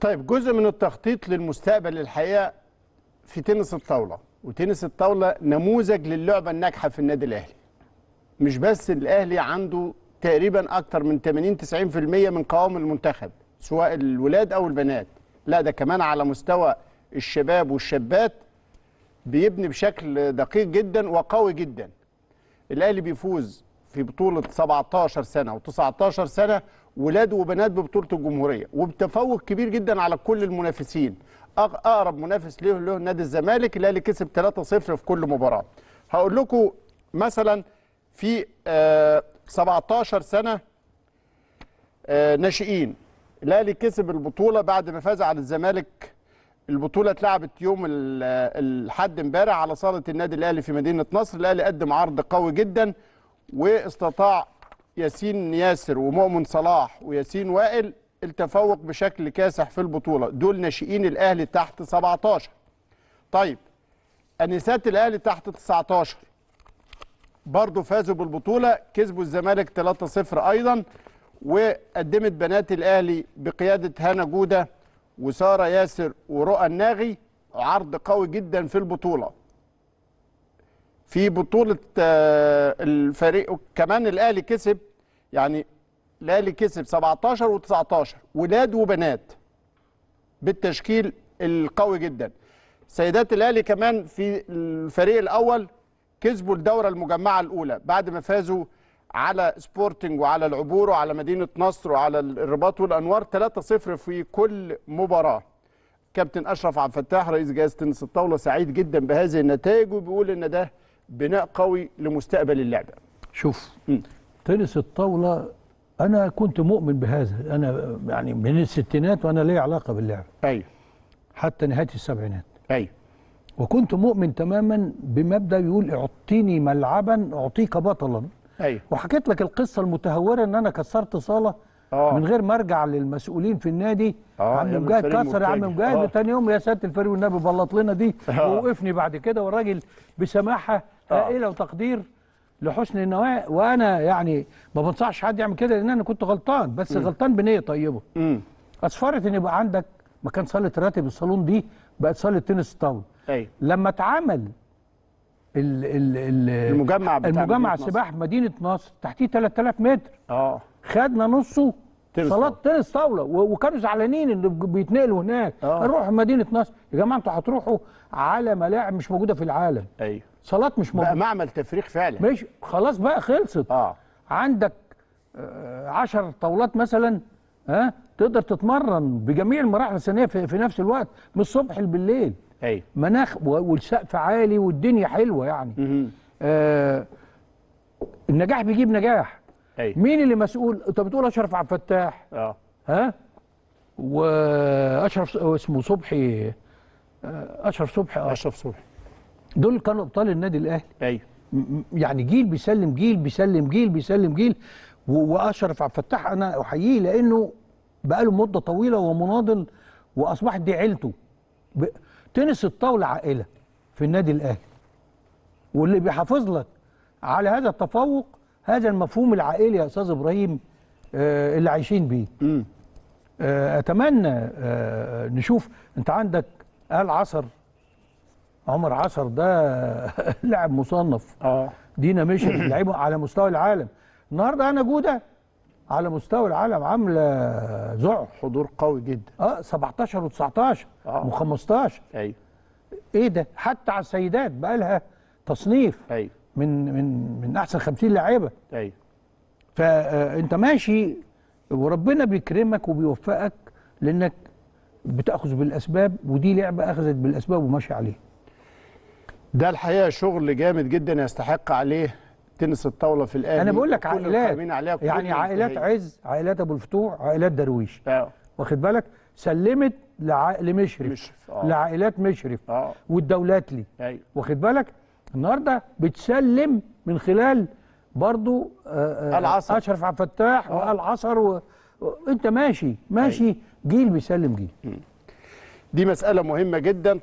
طيب جزء من التخطيط للمستقبل الحقيقه في تنس الطاوله وتنس الطاوله نموذج للعبه الناجحه في النادي الاهلي مش بس الاهلي عنده تقريبا اكتر من 80 90% من قوام المنتخب سواء الولاد او البنات لا ده كمان على مستوى الشباب والشابات بيبني بشكل دقيق جدا وقوي جدا الاهلي بيفوز في بطوله 17 سنه و19 سنه ولاد وبنات ببطوله الجمهوريه وبتفوق كبير جدا على كل المنافسين اقرب منافس له له نادي الزمالك اللي كسب 3-0 في كل مباراه هقول لكم مثلا في 17 آه، سنه آه، ناشئين الاهلي كسب البطوله بعد ما فاز على الزمالك البطوله اتلعبت يوم الحد امبارح على صاله النادي الاهلي في مدينه نصر الاهلي قدم عرض قوي جدا واستطاع ياسين ياسر ومؤمن صلاح وياسين وائل التفوق بشكل كاسح في البطوله دول ناشئين الاهلي تحت 17 طيب انسات الاهلي تحت 19 برضه فازوا بالبطوله كسبوا الزمالك 3-0 ايضا وقدمت بنات الاهلي بقياده هنا جوده وساره ياسر ورؤى الناغي عرض قوي جدا في البطوله في بطوله آه، الفريق كمان الاهلي كسب يعني الاهلي كسب 17 و19 ولاد وبنات بالتشكيل القوي جدا سيدات الاهلي كمان في الفريق الاول كسبوا الدوره المجمعه الاولى بعد ما فازوا على سبورتنج وعلى العبور وعلى مدينه نصر وعلى الرباط والانوار 3-0 في كل مباراه كابتن اشرف عبد الفتاح رئيس جهاز تنس الطاوله سعيد جدا بهذه النتائج وبيقول ان ده بناء قوي لمستقبل اللعبه شوف م. تنس الطاوله انا كنت مؤمن بهذا انا يعني من الستينات وانا لي علاقه باللعبه ايوه حتى نهايه السبعينات ايوه وكنت مؤمن تماما بمبدا يقول اعطيني ملعبا اعطيك بطلا ايوه وحكيت لك القصه المتهوره ان انا كسرت صاله أوه. من غير ما ارجع للمسؤولين في النادي آه، عم مجاهد كسر يا عم مجاهد ثاني آه. يوم يا سياده الفريق والنبي بلط لنا دي آه. ووقفني بعد كده والراجل بسماحه هائله وتقدير لحسن النوايا وانا يعني ما بنصحش حد يعمل كده لان انا كنت غلطان بس م. غلطان بنيه طيبه م. اصفرت ان يبقى عندك مكان صاله راتب الصالون دي بقت صاله تنس طاوله لما اتعمل المجمع بتاع المجمع السباح مدينه نصر تحتيه 3000 متر اه خدنا نصه صلاه تنس طاوله وكانوا زعلانين اللي بيتنقلوا هناك آه. نروح مدينه نصر يا جماعه انتوا هتروحوا على ملاعب مش موجوده في العالم ايوه صلاه مش موجوده بقى معمل تفريغ فعلا مش خلاص بقى خلصت اه عندك 10 آه، طاولات مثلا ها تقدر تتمرن بجميع المراحل السنيه في, في نفس الوقت من الصبح لبالليل ايوه مناخ والسقف عالي والدنيا حلوه يعني آه النجاح بيجيب نجاح أي. مين اللي مسؤول انت بتقول اشرف عبد الفتاح اه ها واشرف اسمه صبحي آه، اشرف صبحي آه. اشرف صبحي دول كانوا ابطال النادي الاهلي ايوه يعني جيل بيسلم جيل بيسلم جيل بيسلم جيل واشرف عبد الفتاح انا احييه لانه بقاله مده طويله ومناضل واصبحت دي عيلته ب... تنس الطاوله عائله في النادي الاهلي واللي بيحافظ لك على هذا التفوق هذا المفهوم العائلي يا استاذ ابراهيم آه، اللي عايشين بيه آه اتمنى آه، نشوف انت عندك ال عصر عمر عصر ده لاعب مصنف اه دينا مش لعيبه على مستوى العالم النهارده انا جوده على مستوى العالم عامله ذع حضور قوي جدا اه 17 و19 آه. و15 ايوه ايه ده حتى على السيدات بقى لها تصنيف ايوه من من من احسن 50 لعيبه ايوه فانت ماشي وربنا بيكرمك وبيوفقك لانك بتاخذ بالاسباب ودي لعبه اخذت بالاسباب وماشي عليها ده الحقيقه شغل جامد جدا يستحق عليه تنس الطاوله في الاهلي انا بقول لك عائلات يعني عائلات عز عائلات ابو الفتوح عائلات درويش اه واخد بالك سلمت لعائل مشرف. آه. لعائلات مشرف آه. والدولات والدولاتلي أيوه. واخد بالك النهارده بتسلم من خلال برضو آه، آه، العصر اشرف عبد الفتاح آه. وقال عصر و... انت ماشي ماشي أيوه. جيل بيسلم جيل دي مساله مهمه جدا